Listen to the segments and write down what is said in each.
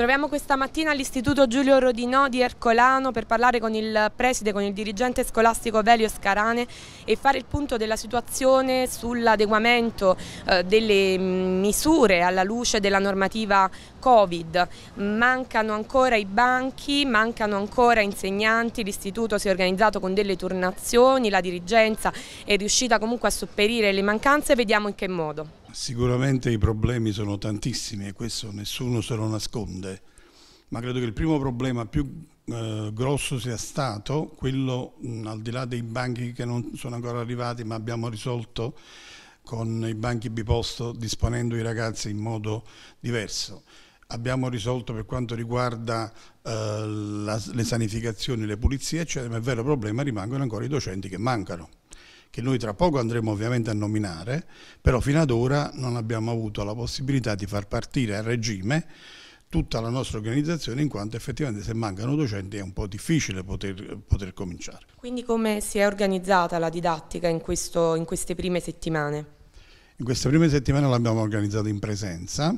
troviamo questa mattina all'Istituto Giulio Rodinò di Ercolano per parlare con il preside, con il dirigente scolastico Velio Scarane e fare il punto della situazione sull'adeguamento eh, delle mm, misure alla luce della normativa Covid. Mancano ancora i banchi, mancano ancora insegnanti, l'istituto si è organizzato con delle turnazioni, la dirigenza è riuscita comunque a sopperire le mancanze, vediamo in che modo. Sicuramente i problemi sono tantissimi e questo nessuno se lo nasconde, ma credo che il primo problema più eh, grosso sia stato quello, mh, al di là dei banchi che non sono ancora arrivati, ma abbiamo risolto con i banchi biposto disponendo i ragazzi in modo diverso. Abbiamo risolto per quanto riguarda eh, la, le sanificazioni, le pulizie, eccetera, ma il vero problema rimangono ancora i docenti che mancano che noi tra poco andremo ovviamente a nominare, però fino ad ora non abbiamo avuto la possibilità di far partire a regime tutta la nostra organizzazione in quanto effettivamente se mancano docenti è un po' difficile poter, poter cominciare. Quindi come si è organizzata la didattica in, questo, in queste prime settimane? In queste prime settimane l'abbiamo organizzata in presenza,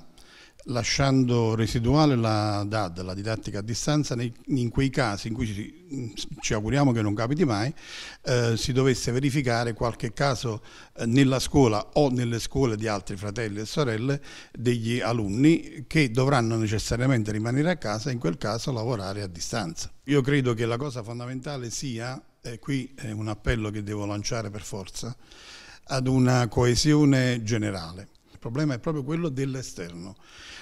lasciando residuale la DAD, la didattica a distanza, nei, in quei casi in cui ci, ci auguriamo che non capiti mai, eh, si dovesse verificare qualche caso eh, nella scuola o nelle scuole di altri fratelli e sorelle degli alunni che dovranno necessariamente rimanere a casa e in quel caso lavorare a distanza. Io credo che la cosa fondamentale sia, e qui è un appello che devo lanciare per forza, ad una coesione generale problema è proprio quello dell'esterno.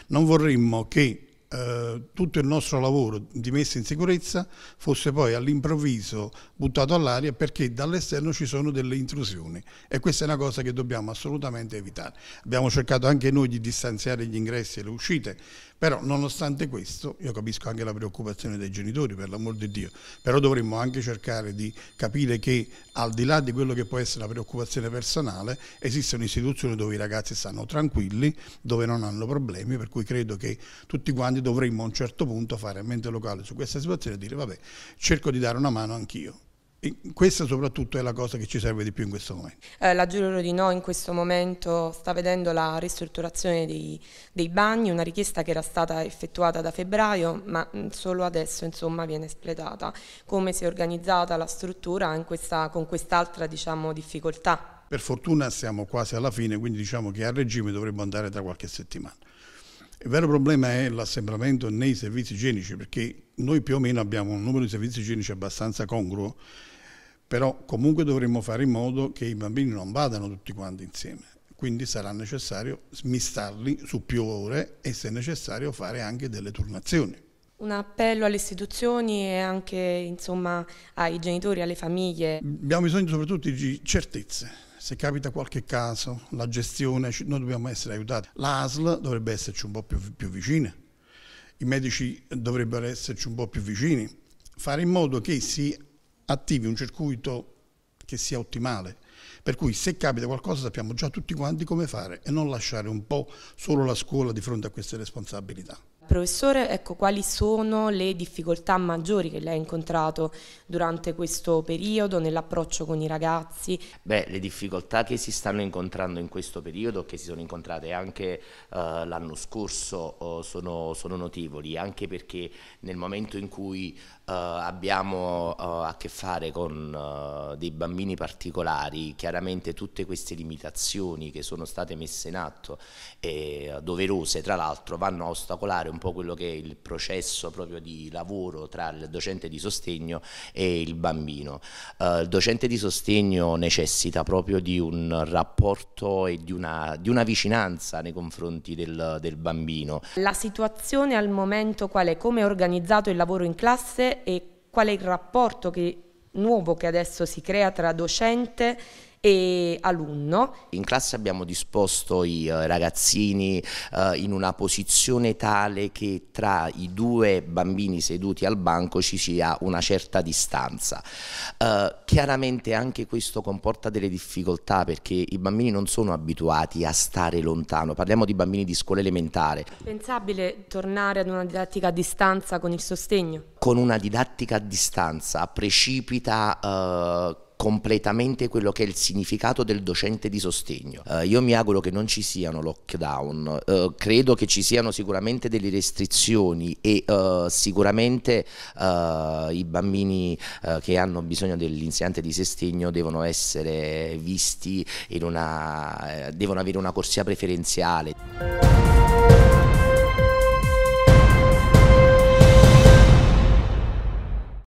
Non vorremmo che eh, tutto il nostro lavoro di messa in sicurezza fosse poi all'improvviso buttato all'aria perché dall'esterno ci sono delle intrusioni e questa è una cosa che dobbiamo assolutamente evitare. Abbiamo cercato anche noi di distanziare gli ingressi e le uscite però nonostante questo, io capisco anche la preoccupazione dei genitori, per l'amor di Dio, però dovremmo anche cercare di capire che al di là di quello che può essere la preoccupazione personale, esistono istituzioni dove i ragazzi stanno tranquilli, dove non hanno problemi, per cui credo che tutti quanti dovremmo a un certo punto fare a mente locale su questa situazione e dire vabbè, cerco di dare una mano anch'io. Questa soprattutto è la cosa che ci serve di più in questo momento. Eh, la Giuro di No in questo momento sta vedendo la ristrutturazione dei, dei, bagni, una richiesta che era stata effettuata da febbraio ma mm, solo adesso insomma, viene espletata. Come si è organizzata la struttura questa, con quest'altra diciamo, difficoltà? Per fortuna siamo quasi alla fine quindi diciamo che a regime dovremmo andare tra qualche settimana. Il vero problema è l'assembramento nei servizi igienici perché noi più o meno abbiamo un numero di servizi igienici abbastanza congruo però comunque dovremmo fare in modo che i bambini non vadano tutti quanti insieme, quindi sarà necessario smistarli su più ore e se necessario fare anche delle turnazioni. Un appello alle istituzioni e anche insomma, ai genitori, alle famiglie. Abbiamo bisogno soprattutto di certezze. Se capita qualche caso, la gestione, noi dobbiamo essere aiutati. L'ASL dovrebbe esserci un po' più, più vicina, i medici dovrebbero esserci un po' più vicini. Fare in modo che si attivi un circuito che sia ottimale. Per cui se capita qualcosa sappiamo già tutti quanti come fare e non lasciare un po' solo la scuola di fronte a queste responsabilità professore, ecco, quali sono le difficoltà maggiori che lei ha incontrato durante questo periodo nell'approccio con i ragazzi? Beh, le difficoltà che si stanno incontrando in questo periodo, che si sono incontrate anche eh, l'anno scorso, eh, sono, sono, notevoli, anche perché nel momento in cui eh, abbiamo eh, a che fare con eh, dei bambini particolari, chiaramente tutte queste limitazioni che sono state messe in atto, eh, doverose tra l'altro, vanno a ostacolare un po' quello che è il processo proprio di lavoro tra il docente di sostegno e il bambino. Eh, il docente di sostegno necessita proprio di un rapporto e di una, di una vicinanza nei confronti del, del bambino. La situazione al momento qual è? Come è organizzato il lavoro in classe e qual è il rapporto che, nuovo che adesso si crea tra docente e e alunno. In classe abbiamo disposto i eh, ragazzini eh, in una posizione tale che tra i due bambini seduti al banco ci sia una certa distanza. Eh, chiaramente anche questo comporta delle difficoltà perché i bambini non sono abituati a stare lontano, parliamo di bambini di scuola elementare. È Pensabile tornare ad una didattica a distanza con il sostegno? Con una didattica a distanza precipita eh, completamente quello che è il significato del docente di sostegno. Eh, io mi auguro che non ci siano lockdown, eh, credo che ci siano sicuramente delle restrizioni e eh, sicuramente eh, i bambini eh, che hanno bisogno dell'insegnante di sostegno devono essere visti in una, eh, devono avere una corsia preferenziale.